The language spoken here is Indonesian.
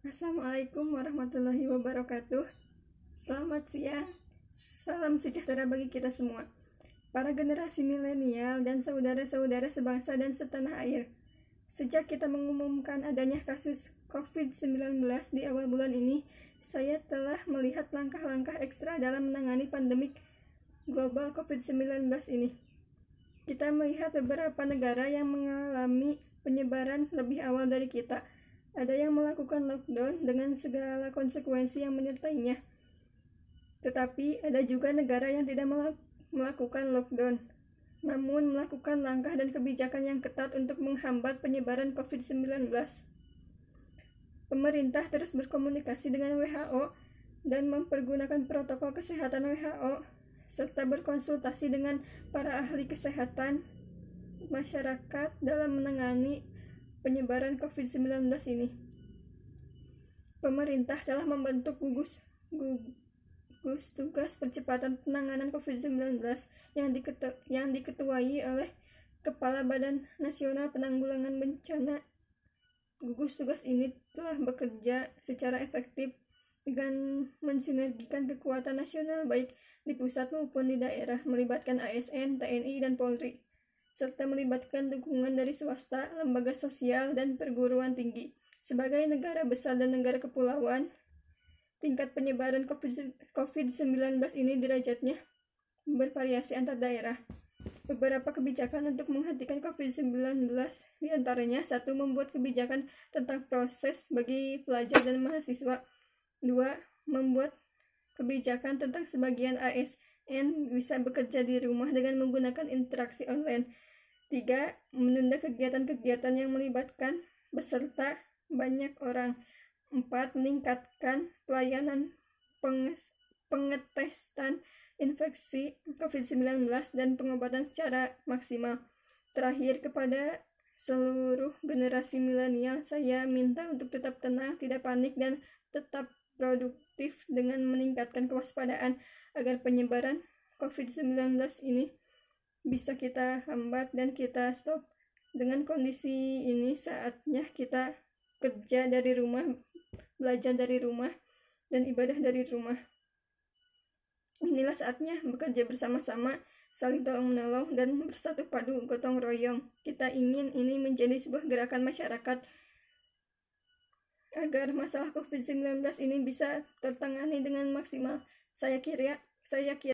Assalamualaikum warahmatullahi wabarakatuh. Selamat siang. Salam sejahtera bagi kita semua. Para generasi milenial dan saudara-saudara sebangsa dan setanah air. Sejak kita mengumumkan adanya kasus COVID-19 di awal bulan ini, saya telah melihat langkah-langkah ekstra dalam menangani pandemik global COVID-19 ini. Kita melihat beberapa negara yang mengalami penyebaran lebih awal dari kita ada yang melakukan lockdown dengan segala konsekuensi yang menyertainya. Tetapi ada juga negara yang tidak melakukan lockdown, namun melakukan langkah dan kebijakan yang ketat untuk menghambat penyebaran COVID-19. Pemerintah terus berkomunikasi dengan WHO dan mempergunakan protokol kesehatan WHO serta berkonsultasi dengan para ahli kesehatan masyarakat dalam menangani penyebaran COVID-19 ini. Pemerintah telah membentuk gugus gugus tugas percepatan penanganan COVID-19 yang, diketu, yang diketuai oleh Kepala Badan Nasional Penanggulangan Bencana. Gugus tugas ini telah bekerja secara efektif dengan mensinergikan kekuatan nasional baik di pusat maupun di daerah melibatkan ASN, TNI, dan Polri serta melibatkan dukungan dari swasta, lembaga sosial, dan perguruan tinggi. Sebagai negara besar dan negara kepulauan, tingkat penyebaran COVID-19 ini derajatnya bervariasi antar daerah. Beberapa kebijakan untuk menghentikan COVID-19 diantaranya satu membuat kebijakan tentang proses bagi pelajar dan mahasiswa, dua membuat kebijakan tentang sebagian ASN bisa bekerja di rumah dengan menggunakan interaksi online. Tiga, menunda kegiatan-kegiatan yang melibatkan beserta banyak orang. Empat, meningkatkan pelayanan pengetesan infeksi COVID-19 dan pengobatan secara maksimal. Terakhir, kepada seluruh generasi milenial, saya minta untuk tetap tenang, tidak panik, dan tetap produktif dengan meningkatkan kewaspadaan agar penyebaran COVID-19 ini bisa kita hambat dan kita stop. Dengan kondisi ini saatnya kita kerja dari rumah, belajar dari rumah, dan ibadah dari rumah. Inilah saatnya bekerja bersama-sama, saling tolong menolong, dan bersatu padu gotong royong. Kita ingin ini menjadi sebuah gerakan masyarakat agar masalah COVID-19 ini bisa tertangani dengan maksimal. Saya kira, saya kira